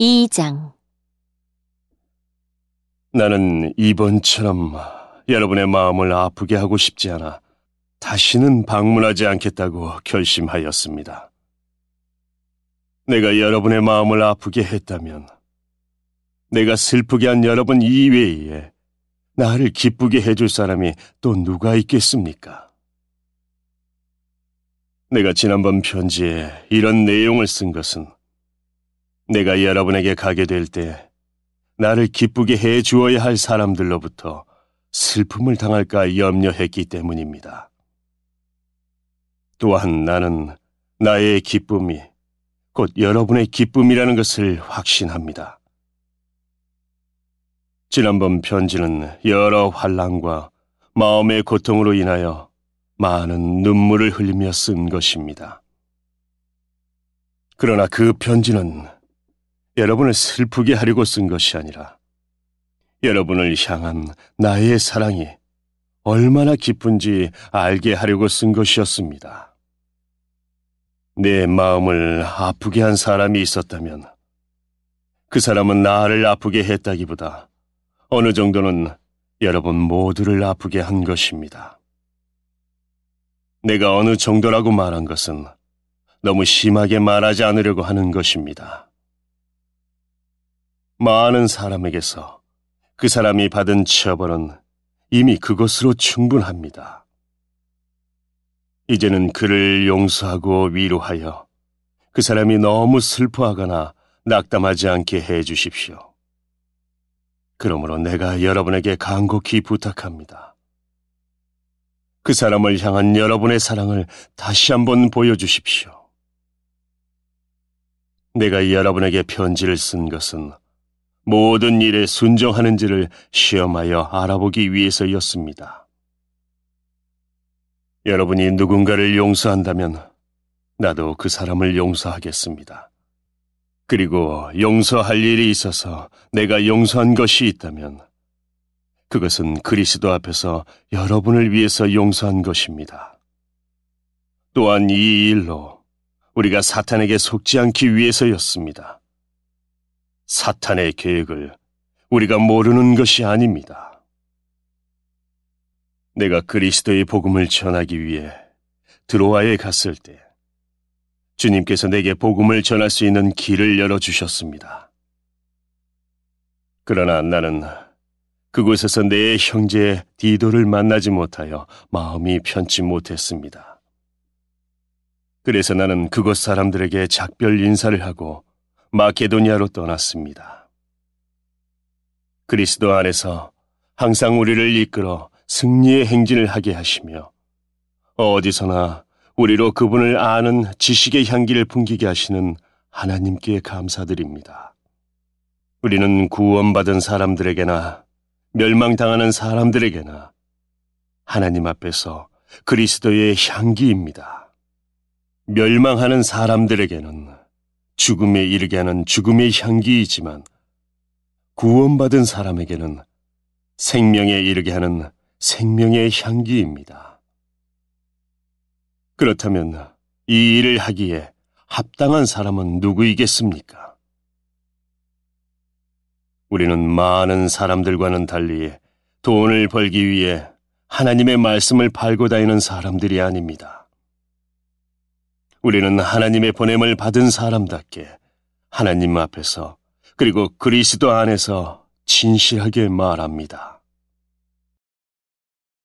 2장 나는 이번처럼 여러분의 마음을 아프게 하고 싶지 않아 다시는 방문하지 않겠다고 결심하였습니다. 내가 여러분의 마음을 아프게 했다면 내가 슬프게 한 여러분 이외에 나를 기쁘게 해줄 사람이 또 누가 있겠습니까? 내가 지난번 편지에 이런 내용을 쓴 것은 내가 여러분에게 가게 될 때 나를 기쁘게 해 주어야 할 사람들로부터 슬픔을 당할까 염려했기 때문입니다. 또한 나는 나의 기쁨이 곧 여러분의 기쁨이라는 것을 확신합니다. 지난번 편지는 여러 환란과 마음의 고통으로 인하여 많은 눈물을 흘리며 쓴 것입니다. 그러나 그 편지는 여러분을 슬프게 하려고 쓴 것이 아니라 여러분을 향한 나의 사랑이 얼마나 깊은지 알게 하려고 쓴 것이었습니다. 내 마음을 아프게 한 사람이 있었다면 그 사람은 나를 아프게 했다기보다 어느 정도는 여러분 모두를 아프게 한 것입니다. 내가 어느 정도라고 말한 것은 너무 심하게 말하지 않으려고 하는 것입니다. 많은 사람에게서 그 사람이 받은 처벌은 이미 그것으로 충분합니다. 이제는 그를 용서하고 위로하여 그 사람이 너무 슬퍼하거나 낙담하지 않게 해 주십시오. 그러므로 내가 여러분에게 간곡히 부탁합니다. 그 사람을 향한 여러분의 사랑을 다시 한번 보여주십시오. 내가 여러분에게 편지를 쓴 것은 모든 일에 순종하는지를 시험하여 알아보기 위해서였습니다. 여러분이 누군가를 용서한다면 나도 그 사람을 용서하겠습니다. 그리고 용서할 일이 있어서 내가 용서한 것이 있다면 그것은 그리스도 앞에서 여러분을 위해서 용서한 것입니다. 또한 이 일로 우리가 사탄에게 속지 않기 위해서였습니다. 사탄의 계획을 우리가 모르는 것이 아닙니다. 내가 그리스도의 복음을 전하기 위해 드로아에 갔을 때 주님께서 내게 복음을 전할 수 있는 길을 열어주셨습니다. 그러나 나는 그곳에서 내 형제 디도를 만나지 못하여 마음이 편치 못했습니다. 그래서 나는 그곳 사람들에게 작별 인사를 하고 마케도니아로 떠났습니다. 그리스도 안에서 항상 우리를 이끌어 승리의 행진을 하게 하시며 어디서나 우리로 그분을 아는 지식의 향기를 풍기게 하시는 하나님께 감사드립니다. 우리는 구원받은 사람들에게나 멸망당하는 사람들에게나 하나님 앞에서 그리스도의 향기입니다. 멸망하는 사람들에게는 죽음에 이르게 하는 죽음의 향기이지만 구원받은 사람에게는 생명에 이르게 하는 생명의 향기입니다. 그렇다면 이 일을 하기에 합당한 사람은 누구이겠습니까? 우리는 많은 사람들과는 달리 돈을 벌기 위해 하나님의 말씀을 팔고 다니는 사람들이 아닙니다. 우리는 하나님의 보냄을 받은 사람답게 하나님 앞에서 그리고 그리스도 안에서 진실하게 말합니다.